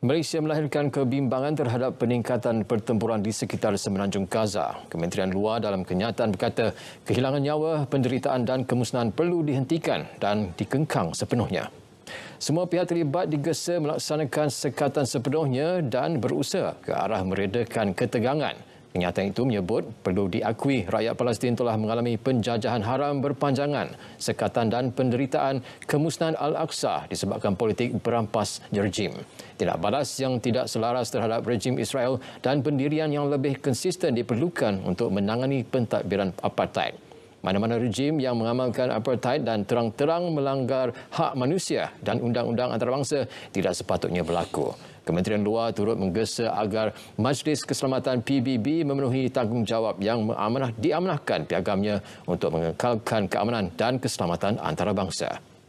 Malaysia melahirkan kebimbangan terhadap peningkatan pertempuran di sekitar Semenanjung Gaza. Kementerian Luar dalam kenyataan berkata kehilangan nyawa, penderitaan dan kemusnahan perlu dihentikan dan dikengkang sepenuhnya. Semua pihak terlibat digesa melaksanakan sekatan sepenuhnya dan berusaha ke arah meredakan ketegangan Kenyataan itu menyebut perlu diakui rakyat Palestin telah mengalami penjajahan haram berpanjangan, sekatan dan penderitaan kemusnahan Al-Aqsa disebabkan politik berampas rejim. Tidak balas yang tidak selaras terhadap rejim Israel dan pendirian yang lebih konsisten diperlukan untuk menangani pentadbiran apartheid mana-mana rejim yang mengamalkan apartheid dan terang-terang melanggar hak manusia dan undang-undang antarabangsa tidak sepatutnya berlaku. Kementerian Luar turut menggesa agar Majlis Keselamatan PBB memenuhi tanggungjawab yang diamanahkan piagamnya untuk mengekalkan keamanan dan keselamatan antarabangsa.